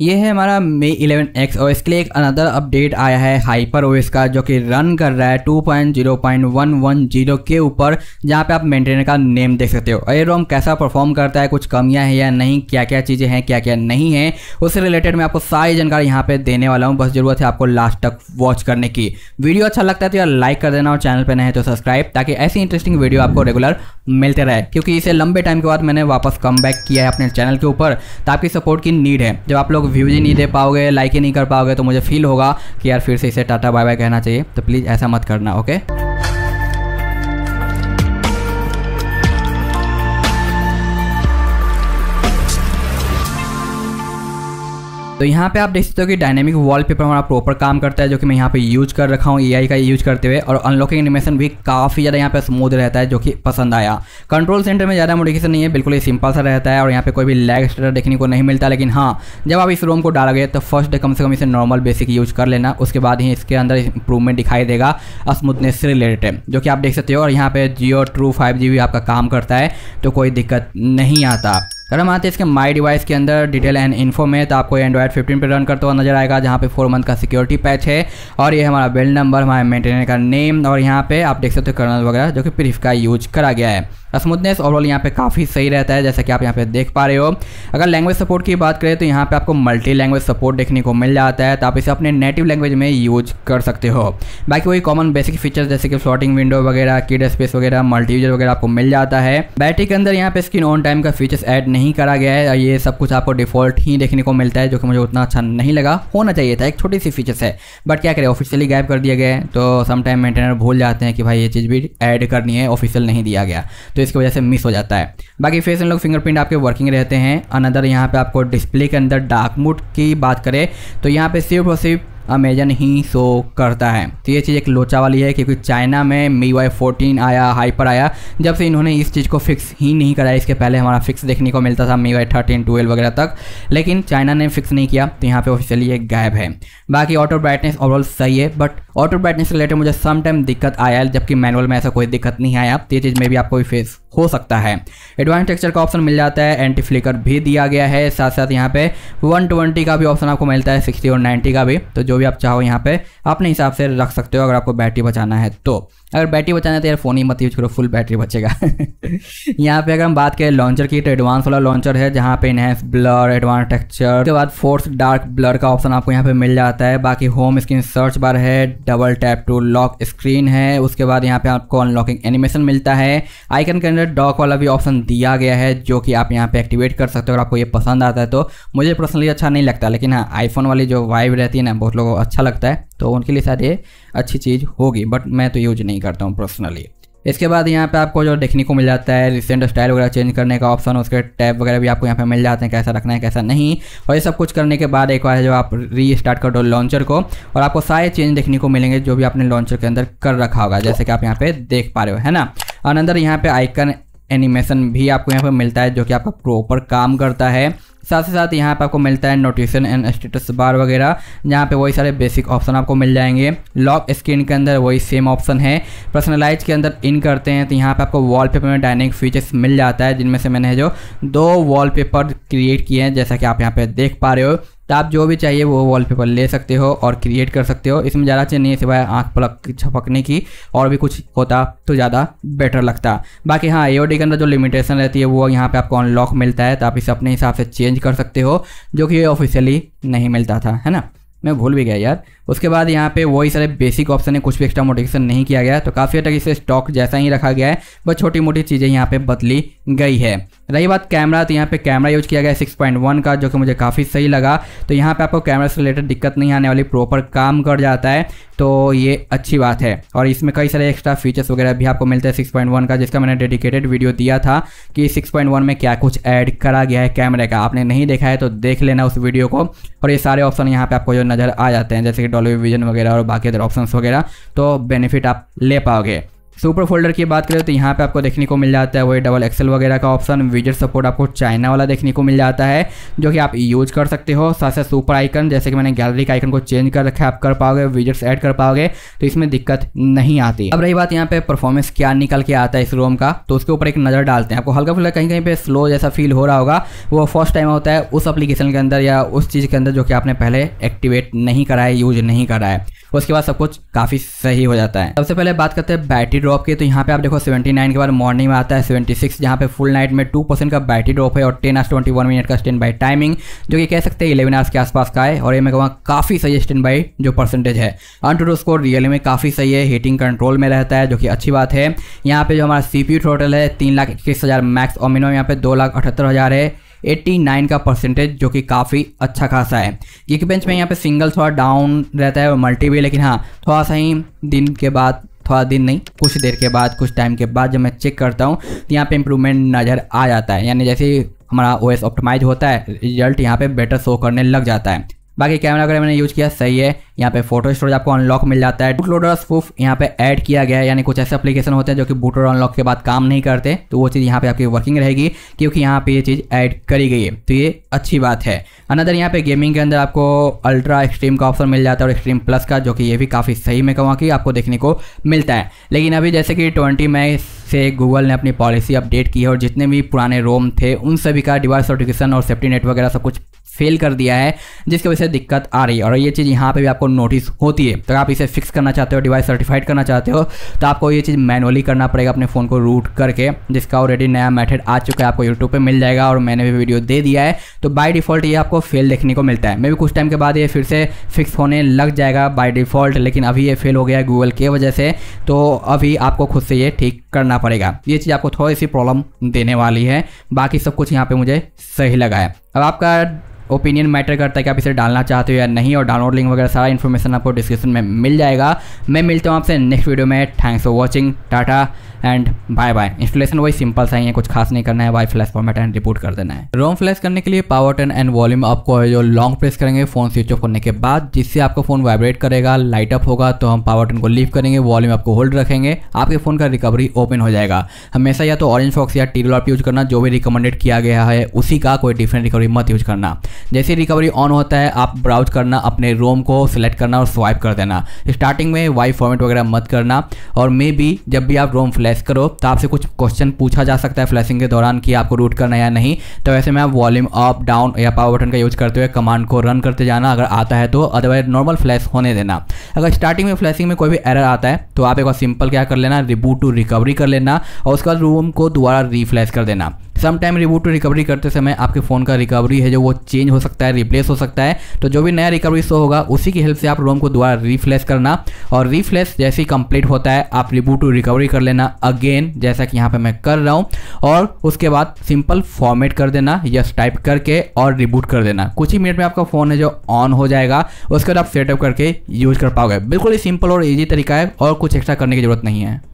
ये है हमारा मे इलेवन एक्स और इसके लिए एक अनदर अपडेट आया है हाइपर ओएस का जो कि रन कर रहा है two point point zero one one zero के ऊपर जहाँ पे आप मेंटेनर का नेम देख सकते हो ये रोम कैसा परफॉर्म करता है कुछ कमियां हैं या नहीं क्या क्या चीज़ें हैं क्या क्या नहीं है उससे रिलेटेड मैं आपको सारी जानकारी यहाँ पे देने वाला हूँ बस जरूरत है आपको लास्ट तक वॉच करने की वीडियो अच्छा लगता है तो यार लाइक कर देना और चैनल पर नहीं तो सब्सक्राइब ताकि ऐसी इंटरेस्टिंग वीडियो आपको रेगुलर मिलते रहे क्योंकि इसे लंबे टाइम के बाद मैंने वापस कम किया है अपने चैनल के ऊपर तो आपकी सपोर्ट की नीड है जब आप लोग लोग व्यूज ही नहीं दे पाओगे लाइक ही नहीं कर पाओगे तो मुझे फील होगा कि यार फिर से इसे टाटा बाय बाय कहना चाहिए तो प्लीज़ ऐसा मत करना ओके तो यहाँ पे आप देख सकते हो कि डायनेमिक वॉलपेपर हमारा प्रॉपर काम करता है जो कि मैं यहाँ पे यूज कर रखा हूँ एआई का यूज करते हुए और अनलॉकिंग एनिमेशन भी काफ़ी ज़्यादा यहाँ पे स्मूथ रहता है जो कि पसंद आया कंट्रोल सेंटर में ज़्यादा मोडिफिकेशन नहीं है बिल्कुल ही सिंपल सा रहता है और यहाँ पे कोई भी लैग स्टेटर देखने को नहीं मिलता लेकिन हाँ जब आप इस रोम को डालोगे तो फर्स्ट डे कम से कम इसे नॉर्मल बेसिक यूज कर लेना उसके बाद ही इसके अंदर इंप्रूवमेंट दिखाई देगा स्मूथनेस से रिलेटेड जो कि आप देख सकते हो और यहाँ पे जियो ट्रू फाइव भी आपका काम करता है तो कोई दिक्कत नहीं आता अगर हम आते हैं इसके माई डिवाइस के अंदर डिटेल एंड इन्फो में तो आपको एंड्रॉइड 15 पे रन करता हुआ नजर आएगा जहाँ पे फोर मंथ का सिक्योरिटी पैच है और ये हमारा बिल नंबर हमारे मेंटेनर का नेम और यहाँ पे आप देख सकते हो कर्नल वगैरह जो कि प्रिफ का यूज करा गया है स्मूथनेस तो ओवरऑल यहाँ पे काफ़ी सही रहता है जैसा कि आप यहाँ पे देख पा रहे हो अगर लैंग्वेज सपोर्ट की बात करें तो यहाँ पे आपको मल्टी लैंग्वेज सपोर्ट देखने को मिल जाता है तो आप इसे अपने नेटिव लैंग्वेज में यूज कर सकते हो बाकी वही कॉमन बेसिक फीचर्स जैसे कि फ्लोटिंग विंडो वगैरह कीड स्पेस वगैरह मल्टी यूजर वगैरह आपको मिल जाता है बैटरी के अंदर यहाँ पे स्क्रीन ऑन टाइम का फीचर्स एड नहीं करा गया है ये सब कुछ आपको डिफॉल्ट ही देखने को मिलता है जो कि मुझे उतना अच्छा नहीं लगा होना चाहिए था एक छोटी सी फीचर्स है बट क्या करें ऑफिशियली गैप कर दिया गया है तो समटाइम मेंटेनर भूल जाते हैं कि भाई ये चीज़ भी ऐड करनी है ऑफिशियल नहीं दिया गया तो इसकी वजह से मिस हो जाता है बाकी फेस एंड लोग फिंगरप्रिंट आपके वर्किंग रहते हैं अनदर यहाँ पर आपको डिस्प्ले के अंदर डार्क मूड की बात करें तो यहाँ पर सिर्फ और सिर्फ अमेजन ही शो करता है तो ये चीज़ एक लोचा वाली है क्योंकि चाइना में मी वाई फोर्टीन आया हाइपर आया जब से इन्होंने इस चीज़ को फिक्स ही नहीं कराया इसके पहले हमारा फिक्स देखने को मिलता था मी वाई थर्टीन ट्वेल्व वगैरह तक लेकिन चाइना ने फिक्स नहीं किया तो यहाँ पे ऑफिशियली ये गायब है बाकी ऑटो ब्राइटनेस ओवरऑल सही है बट ऑटो ब्राइटनेस रिलेटेड मुझे सम टाइम दिक्कत आया जबकि मैनुअल में ऐसा कोई दिक्कत नहीं आया तो ये चीज़ में भी आपको फेस हो सकता है एडवांस टेक्सचर का ऑप्शन मिल जाता है एंटी फ्लिकर भी दिया गया है साथ साथ यहाँ पे 120 का भी ऑप्शन आपको मिलता है 60 और 90 का भी तो जो जो भी आप चाहो यहाँ पे अपने हिसाब से रख सकते हो अगर आपको बैटरी बचाना है तो अगर बैटरी बचाना है तो यार फ़ोन ही मत यूज़ करो फुल बैटरी बचेगा यहाँ पे अगर हम बात करें लॉन्चर की तो एडवांस वाला लॉन्चर है जहाँ पे इनहेंस ब्लर एडवांस टेक्सचर उसके बाद फोर्स डार्क ब्लर का ऑप्शन आपको यहाँ पे मिल जाता है बाकी होम स्क्रीन सर्च बार है double tap to lock screen है उसके बाद यहाँ पे आपको अनलॉकिंग एनिमेशन मिलता है आइकन के अंदर डॉक वाला भी ऑप्शन दिया गया है जो कि आप यहाँ पे एक्टिवेट कर सकते हो अगर आपको ये पसंद आता है तो मुझे पर्सनली अच्छा नहीं लगता लेकिन हाँ आईफोन वाली जो वाइब रहती है ना बहुत लोगों को अच्छा लगता है तो उनके लिए शायद ये अच्छी चीज़ होगी बट मैं तो यूज नहीं करता हूँ पर्सनली इसके बाद यहाँ पे आपको जो देखने को मिल जाता है रिसेंट स्टाइल वगैरह चेंज करने का ऑप्शन उसके टैब वगैरह भी आपको यहाँ पे मिल जाते हैं कैसा रखना है कैसा नहीं और ये सब कुछ करने के बाद एक बार जो आप री स्टार्ट कर दो लॉन्चर को और आपको सारे चेंज देखने को मिलेंगे जो भी आपने लॉन्चर के अंदर कर रखा होगा जैसे कि आप यहाँ पर देख पा रहे हो है ना और अंदर यहाँ पर आइकन एनिमेशन भी आपको यहाँ पर मिलता है जो कि आपका प्रॉपर काम करता है साथ ही साथ यहाँ पर आपको मिलता है नोटिशन एंड स्टेटस बार वगैरह यहाँ पे वही सारे बेसिक ऑप्शन आपको मिल जाएंगे लॉक स्क्रीन के अंदर वही सेम ऑप्शन है पर्सनलाइज के अंदर इन करते हैं तो यहाँ पर आपको वॉलपेपर में डायनिंग फीचर्स मिल जाता है जिनमें से मैंने जो दो वॉलपेपर क्रिएट किए हैं जैसा कि आप यहाँ पर देख पा रहे हो तो आप जो भी चाहिए वो वॉलपेपर ले सकते हो और क्रिएट कर सकते हो इसमें ज़्यादा चीज़ नहीं है सिवाय आँख पलक छपकने की और भी कुछ होता तो ज़्यादा बेटर लगता बाकी हाँ ए के अंदर जो लिमिटेशन रहती है वो यहाँ पर आपको अनलॉक मिलता है तो आप इसे अपने हिसाब से चेंज कर सकते हो जो कि ऑफिशियली नहीं मिलता था है ना मैं भूल भी गया यार उसके बाद यहाँ पे वही सारे बेसिक ऑप्शन है कुछ भी एक्स्ट्रा मोटिवेशन नहीं किया गया तो काफ़ी हद तक इसे स्टॉक जैसा ही रखा गया है बस छोटी मोटी चीज़ें यहाँ पे बदली गई है रही बात कैमरा तो यहाँ पे कैमरा यूज किया गया है 6.1 का जो कि मुझे काफ़ी सही लगा तो यहाँ पे आपको कैमरा से रिलेटेड दिक्कत नहीं आने वाली प्रॉपर काम कर जाता है तो ये अच्छी बात है और इसमें कई सारे एक्स्ट्रा फीचर्स वगैरह भी आपको मिलते हैं 6.1 का जिसका मैंने डेडिकेटेड वीडियो दिया था कि 6.1 में क्या कुछ ऐड करा गया है कैमरे का आपने नहीं देखा है तो देख लेना उस वीडियो को और ये सारे ऑप्शन यहाँ पे आपको जो नज़र आ जाते हैं जैसे कि डॉलर विजन वगैरह और बाकी अदर ऑप्शन वगैरह तो बेनिफिट आप ले पाओगे सुपर फोल्डर की बात करें तो यहाँ पे आपको देखने को मिल जाता है वही डबल एक्सेल वगैरह का ऑप्शन विजेट सपोर्ट आपको चाइना वाला देखने को मिल जाता है जो कि आप यूज कर सकते हो साथ साथ सुपर आइकन जैसे कि मैंने गैलरी का आइकन को चेंज कर रखा है आप कर पाओगे विजेट्स ऐड कर पाओगे तो इसमें दिक्कत नहीं आती अब रही बात यहाँ पे परफॉर्मेंस क्या निकल के आता है इस रोम का तो उसके ऊपर एक नज़र डालते हैं आपको हल्का फुल्का कहीं कहीं पर स्लो जैसा फील हो रहा होगा वो फर्स्ट टाइम होता है उस अपलीकेशन के अंदर या उस चीज़ के अंदर जो कि आपने पहले एक्टिवेट नहीं करा है यूज नहीं करा है उसके बाद सब कुछ काफ़ी सही हो जाता है सबसे पहले बात करते हैं बैटरी ड्रॉप की तो यहाँ पे आप देखो 79 के बाद मॉर्निंग में आता है 76 सिक्स जहाँ पे फुल नाइट में 2% का बैटरी ड्रॉप है और 10 आवर्स 21 मिनट का स्टैंड बाई टाइमिंग जो कि कह सकते हैं 11 आवर्स के आसपास का है और ये मैं कहूँगा काफ़ी सही स्टैंड बाई जो परसेंटेज है अन टू स्कोर रियल में काफ़ी सही है हीटिंग कंट्रोल में रहता है जो कि अच्छी बात है यहाँ पे जो हमारा सी टोटल है तीन लाख इक्कीस हज़ार मैक्स ओमिनो यहाँ पे दो लाख अठहत्तर हज़ार है 89 का परसेंटेज जो कि काफ़ी अच्छा खासा है गिक बेंच में यहाँ पे सिंगल थोड़ा डाउन रहता है और मल्टी भी लेकिन हाँ थोड़ा सा ही दिन के बाद थोड़ा दिन नहीं कुछ देर के बाद कुछ टाइम के बाद जब मैं चेक करता हूँ तो यहाँ पे इम्प्रूवमेंट नज़र आ जाता है यानी जैसे हमारा ओ एस ऑप्टिमाइज होता है रिजल्ट यहाँ पे बेटर शो करने लग जाता है बाकी कैमरा वगैरह मैंने यूज़ किया सही है यहाँ पे फोटो स्टोरेज आपको अनलॉक मिल जाता है बूट लोडर प्रूफ स्पूफ यहाँ पे ऐड किया गया है यानी कुछ ऐसे एप्लीकेशन होते हैं जो कि बूट लोडर अनलॉक के बाद काम नहीं करते तो वो चीज़ यहाँ पे आपकी वर्किंग रहेगी क्योंकि यहाँ पे ये चीज़ ऐड करी गई है तो ये अच्छी बात है अनदर यहाँ पे गेमिंग के अंदर आपको अल्ट्रा एक्सट्रीम का ऑप्शन मिल जाता है और एक्सट्रीम प्लस का जो कि ये भी काफ़ी सही में कहूँगा कि आपको देखने को मिलता है लेकिन अभी जैसे कि ट्वेंटी मई से गूगल ने अपनी पॉलिसी अपडेट की है और जितने भी पुराने रोम थे उन सभी का डिवाइस नोटिफिकेशन और सेफ्टी नेट वगैरह सब कुछ फेल कर दिया है जिसकी वजह से दिक्कत आ रही है और ये चीज़ यहाँ पे भी आपको नोटिस होती है तो आप इसे फिक्स करना चाहते हो डिवाइस सर्टिफाइड करना चाहते हो तो आपको ये चीज़ मैनुअली करना पड़ेगा अपने फ़ोन को रूट करके जिसका ऑलरेडी नया मेथड आ चुका है आपको यूट्यूब पर मिल जाएगा और मैंने भी वीडियो दे दिया है तो बाई डिफ़ॉल्ट ये आपको फेल देखने को मिलता है मे भी कुछ टाइम के बाद ये फिर से फिक्स होने लग जाएगा बाई डिफ़ॉल्ट लेकिन अभी ये फेल हो गया है गूगल की वजह से तो अभी आपको खुद से ये ठीक करना पड़ेगा ये चीज़ आपको थोड़ी सी प्रॉब्लम देने वाली है बाकी सब कुछ यहाँ पे मुझे सही लगा है अब आपका ओपिनियन मैटर करता है कि आप इसे डालना चाहते हो या नहीं और डाउनलोड लिंक वगैरह सारा इन्फॉर्मेशन आपको डिस्क्रिप्शन में मिल जाएगा मैं मिलता हूँ आपसे नेक्स्ट वीडियो में thanks for watching tata and bye bye installation वही सिंपल सा ही है कुछ खास नहीं करना है Y flash format and report कर देना है रोम फ्लैश करने के लिए पावर टन एंड वॉल्यूम आपको जो लॉन्ग प्रेस करेंगे फोन स्विच ऑफ करने के बाद जिससे आपका फोन वाइब्रेट करेगा लाइट अप होगा तो हम पावर टन को लीव करेंगे वॉल्यूम आपको होल्ड रखेंगे आपके फोन का रिकवरी ओपन हो जाएगा हमेशा या तो ऑरेंज फॉक्स या टीरोप यूज करना जो भी रिकमेंडेड किया गया है उसी का कोई डिफरेंट रिकवरी मत यूज करना जैसे रिकवरी ऑन होता है आप ब्राउज करना अपने रोम को सिलेक्ट करना और स्वाइप कर देना स्टार्टिंग में वाई फॉर्मेट वगैरह मत करना और मे बी जब भी आप रोम फ्लैश करो तो आपसे कुछ क्वेश्चन पूछा जा सकता है फ्लैशिंग के दौरान कि आपको रूट करना या नहीं तो वैसे में आप वॉल्यूम अप डाउन या पावर बटन का यूज करते हुए कमांड को रन करते जाना अगर आता है तो अदरवाइज नॉर्मल फ्लैश होने देना अगर स्टार्टिंग में फ्लैशिंग में कोई भी एरर आता है तो आप एक बार सिंपल क्या कर लेना रिबूट टू रिकवरी कर लेना और उसके बाद रूम को दोबारा रिफ्लैश कर देना सम टाइम रिबूट रिकवरी करते समय आपके फ़ोन का रिकवरी है जो वो चेंज हो सकता है रिप्लेस हो सकता है तो जो भी नया रिकवरी शो होगा उसी की हेल्प से आप रोम को दोबारा रिफ्लेस करना और रिफ्लेस जैसे ही कंप्लीट होता है आप रिबूट टू रिकवरी कर लेना अगेन जैसा कि यहाँ पर मैं कर रहा हूँ और उसके बाद सिंपल फॉर्मेट कर देना यस टाइप करके और रिबूट कर देना कुछ ही मिनट में आपका फ़ोन है जो ऑन हो जाएगा उसके बाद आप सेटअप करके यूज कर पाओगे बिल्कुल ही सिंपल और ईजी तरीका है और कुछ एक्स्ट्रा करने की ज़रूरत नहीं है